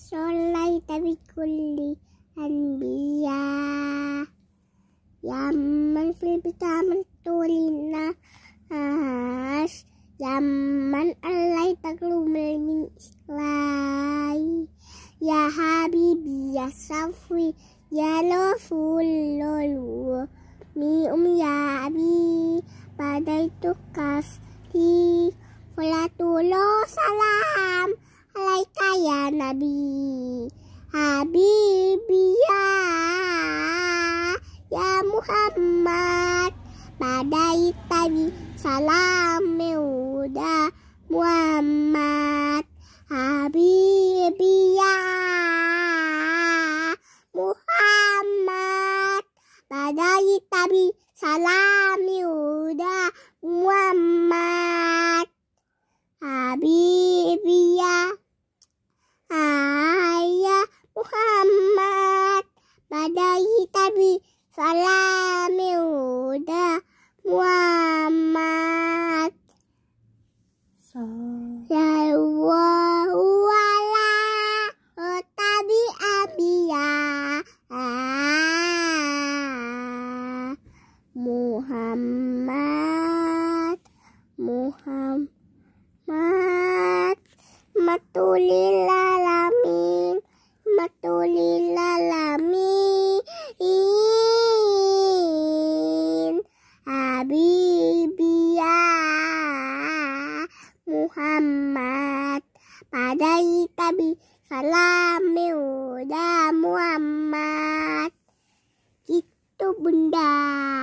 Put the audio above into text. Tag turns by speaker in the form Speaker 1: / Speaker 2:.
Speaker 1: solaita kulli anbiya Yaman fil bitaman tulina as Yaman alai taklumil min islai Ya habibi ya safi ya lofulul Mi um ya abi badai tukas di Fulatulo salah. Nabi Habibia Ya Muhammad Badai Tabi Salam Muda Muhammad Salami Huda Muhammad. Sallallahu ya ala tabi abiya Muhammad Muhammad Matulil alamin Matulil alamin Muhammad pada tabi salami udah Muhammad Itu bunda